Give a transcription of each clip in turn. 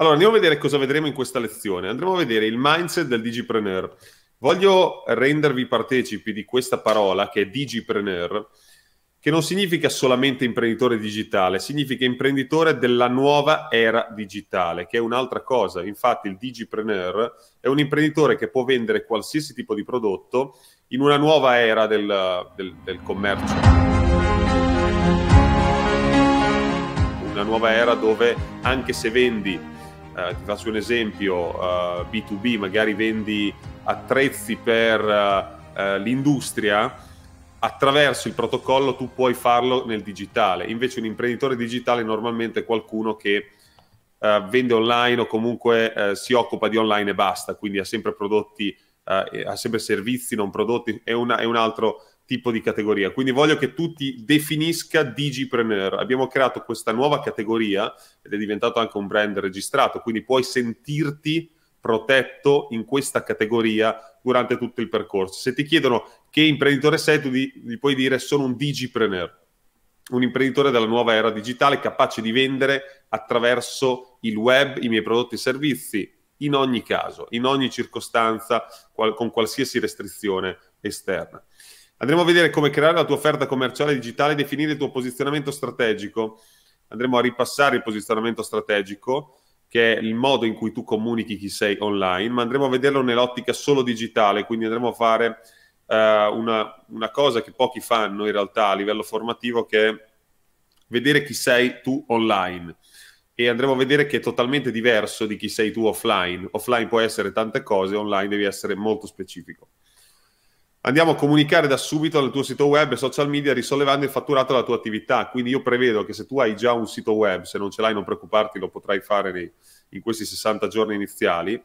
Allora, andiamo a vedere cosa vedremo in questa lezione. Andremo a vedere il mindset del digipreneur. Voglio rendervi partecipi di questa parola che è digipreneur, che non significa solamente imprenditore digitale, significa imprenditore della nuova era digitale, che è un'altra cosa. Infatti il digipreneur è un imprenditore che può vendere qualsiasi tipo di prodotto in una nuova era del, del, del commercio. Una nuova era dove anche se vendi eh, ti faccio un esempio, eh, B2B, magari vendi attrezzi per eh, eh, l'industria, attraverso il protocollo tu puoi farlo nel digitale. Invece un imprenditore digitale normalmente è qualcuno che eh, vende online o comunque si occupa di online e basta, quindi ha sempre prodotti, ha sempre servizi non prodotti, è, una, è un altro tipo di categoria. Quindi voglio che tu ti definisca digipreneur. Abbiamo creato questa nuova categoria ed è diventato anche un brand registrato, quindi puoi sentirti protetto in questa categoria durante tutto il percorso. Se ti chiedono che imprenditore sei, tu gli puoi dire sono un digipreneur, un imprenditore della nuova era digitale capace di vendere attraverso il web i miei prodotti e servizi in ogni caso, in ogni circostanza, qual- con qualsiasi restrizione esterna. Andremo a vedere come creare la tua offerta commerciale digitale e definire il tuo posizionamento strategico. Andremo a ripassare il posizionamento strategico, che è il modo in cui tu comunichi chi sei online, ma andremo a vederlo nell'ottica solo digitale, quindi andremo a fare uh, una, una cosa che pochi fanno in realtà a livello formativo, che è vedere chi sei tu online e andremo a vedere che è totalmente diverso di chi sei tu offline. Offline può essere tante cose, online devi essere molto specifico andiamo a comunicare da subito nel tuo sito web e social media risollevando il fatturato della tua attività. Quindi io prevedo che se tu hai già un sito web, se non ce l'hai non preoccuparti, lo potrai fare nei, in questi 60 giorni iniziali,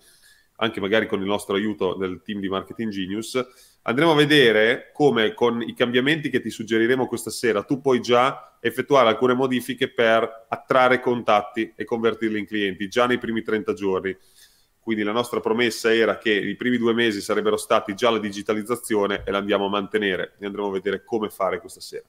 anche magari con il nostro aiuto del team di Marketing Genius. Andremo a vedere come con i cambiamenti che ti suggeriremo questa sera tu puoi già effettuare alcune modifiche per attrarre contatti e convertirli in clienti già nei primi 30 giorni quindi la nostra promessa era che i primi due mesi sarebbero stati già la digitalizzazione e l'andiamo a mantenere e andremo a vedere come fare questa sera.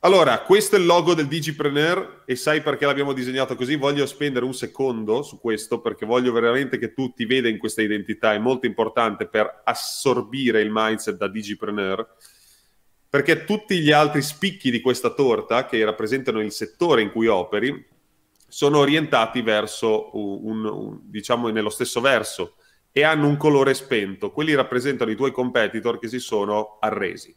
Allora, questo è il logo del Digipreneur e sai perché l'abbiamo disegnato così? Voglio spendere un secondo su questo perché voglio veramente che tu ti veda in questa identità, è molto importante per assorbire il mindset da Digipreneur, perché tutti gli altri spicchi di questa torta che rappresentano il settore in cui operi sono orientati verso un, un, diciamo nello stesso verso e hanno un colore spento. Quelli rappresentano i tuoi competitor che si sono arresi,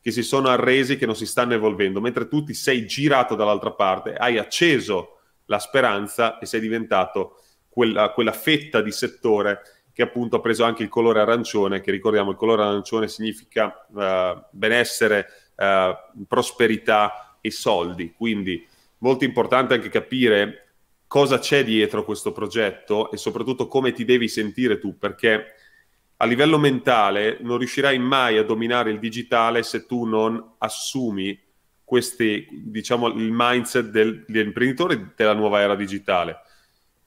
che si sono arresi, che non si stanno evolvendo, mentre tu ti sei girato dall'altra parte, hai acceso la speranza e sei diventato quella, quella fetta di settore che appunto ha preso anche il colore arancione, che ricordiamo il colore arancione significa uh, benessere, uh, prosperità e soldi. Quindi molto importante anche capire cosa c'è dietro questo progetto e soprattutto come ti devi sentire tu, perché a livello mentale non riuscirai mai a dominare il digitale se tu non assumi questi, diciamo, il mindset del, dell'imprenditore della nuova era digitale.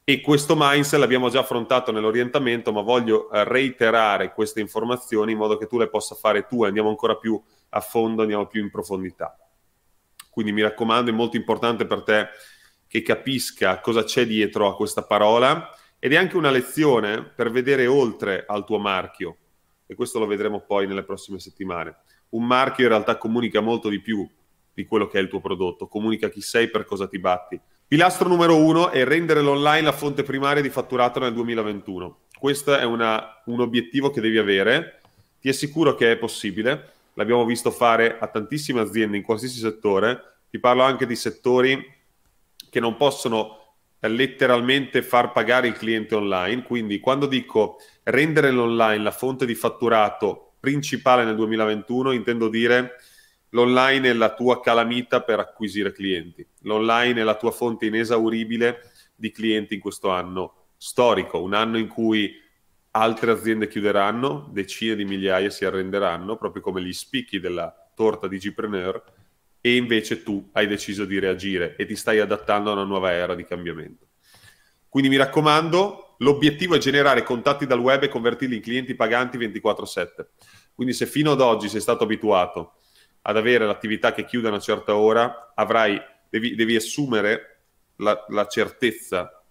E questo mindset l'abbiamo già affrontato nell'orientamento, ma voglio reiterare queste informazioni in modo che tu le possa fare tu, e andiamo ancora più a fondo, andiamo più in profondità. Quindi mi raccomando, è molto importante per te che capisca cosa c'è dietro a questa parola ed è anche una lezione per vedere oltre al tuo marchio e questo lo vedremo poi nelle prossime settimane. Un marchio in realtà comunica molto di più di quello che è il tuo prodotto, comunica chi sei per cosa ti batti. Pilastro numero uno è rendere l'online la fonte primaria di fatturato nel 2021. Questo è una, un obiettivo che devi avere, ti assicuro che è possibile l'abbiamo visto fare a tantissime aziende in qualsiasi settore, ti parlo anche di settori che non possono eh, letteralmente far pagare il cliente online, quindi quando dico rendere l'online la fonte di fatturato principale nel 2021, intendo dire l'online è la tua calamita per acquisire clienti, l'online è la tua fonte inesauribile di clienti in questo anno storico, un anno in cui altre aziende chiuderanno, decine di migliaia si arrenderanno, proprio come gli spicchi della torta di Gpreneur, e invece tu hai deciso di reagire e ti stai adattando a una nuova era di cambiamento. Quindi mi raccomando, l'obiettivo è generare contatti dal web e convertirli in clienti paganti 24/7. Quindi se fino ad oggi sei stato abituato ad avere l'attività che chiude a una certa ora, avrai, devi, devi assumere la, la certezza,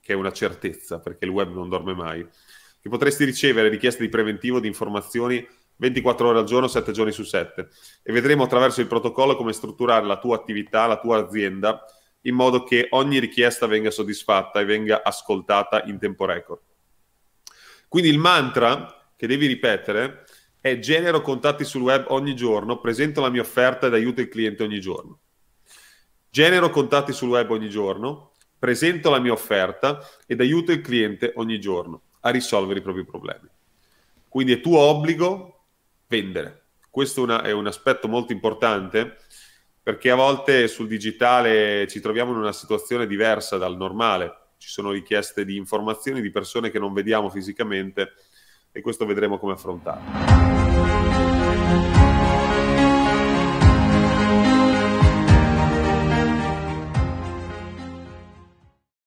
che è una certezza perché il web non dorme mai, che potresti ricevere richieste di preventivo di informazioni 24 ore al giorno, 7 giorni su 7 e vedremo attraverso il protocollo come strutturare la tua attività, la tua azienda in modo che ogni richiesta venga soddisfatta e venga ascoltata in tempo record. Quindi il mantra che devi ripetere è genero contatti sul web ogni giorno, presento la mia offerta ed aiuto il cliente ogni giorno. Genero contatti sul web ogni giorno, presento la mia offerta ed aiuto il cliente ogni giorno a risolvere i propri problemi. Quindi è tuo obbligo vendere. Questo una, è un aspetto molto importante perché a volte sul digitale ci troviamo in una situazione diversa dal normale. Ci sono richieste di informazioni di persone che non vediamo fisicamente e questo vedremo come affrontarlo.